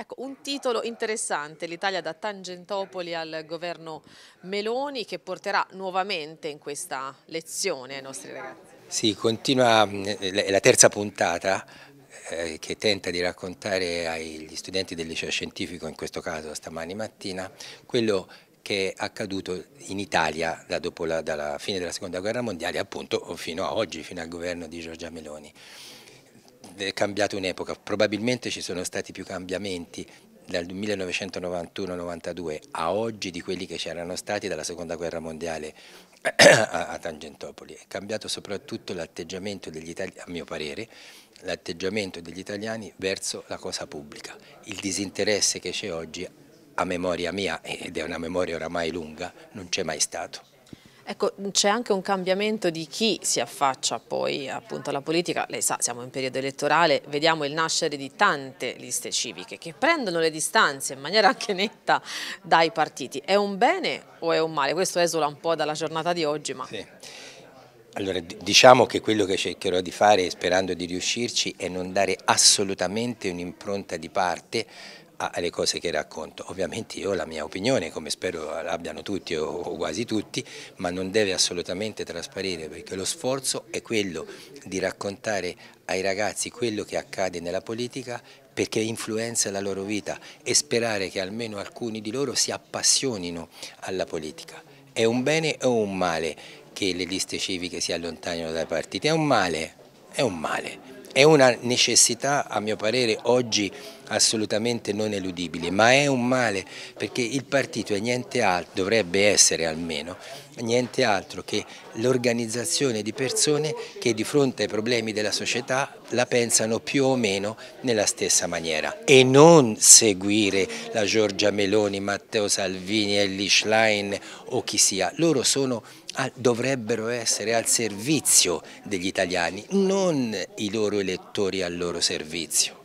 Ecco, un titolo interessante, l'Italia da Tangentopoli al governo Meloni che porterà nuovamente in questa lezione ai nostri ragazzi. Sì, continua, eh, è la terza puntata eh, che tenta di raccontare agli studenti del liceo scientifico, in questo caso stamani mattina, quello che è accaduto in Italia da dopo la, dalla fine della seconda guerra mondiale appunto fino a oggi, fino al governo di Giorgia Meloni cambiato un'epoca, probabilmente ci sono stati più cambiamenti dal 1991-92 a oggi di quelli che c'erano stati dalla seconda guerra mondiale a, Tangentopoli. È cambiato soprattutto l'atteggiamento degli italiani, a mio parere, l'atteggiamento degli italiani verso la cosa pubblica, il disinteresse che c'è oggi a memoria mia, ed è una memoria oramai lunga, non c'è mai stato. Ecco, c'è anche un cambiamento di chi si affaccia poi appunto alla politica, lei sa siamo in periodo elettorale, vediamo il nascere di tante liste civiche che prendono le distanze in maniera anche netta dai partiti, è un bene o è un male? Questo esula un po' dalla giornata di oggi ma... Sì. Allora, diciamo che quello che cercherò di fare, sperando di riuscirci, è non dare assolutamente un'impronta di parte alle cose che racconto. Ovviamente io ho la mia opinione, come spero abbiano tutti o quasi tutti, ma non deve assolutamente trasparire perché lo sforzo è quello di raccontare ai ragazzi quello che accade nella politica perché influenza la loro vita e sperare che almeno alcuni di loro si appassionino alla politica. È un bene o un male che le liste civiche si allontanino dai partiti? È un male, è un male. È una necessità, a mio parere, oggi assolutamente non eludibili, ma è un male perché il partito è niente altro, dovrebbe essere almeno, niente altro che l'organizzazione di persone che di fronte ai problemi della società la pensano più o meno nella stessa maniera e non seguire la Giorgia Meloni, Matteo Salvini, Ellie Schlein o chi sia, loro sono dovrebbero essere al servizio degli italiani, non i loro elettori al loro servizio.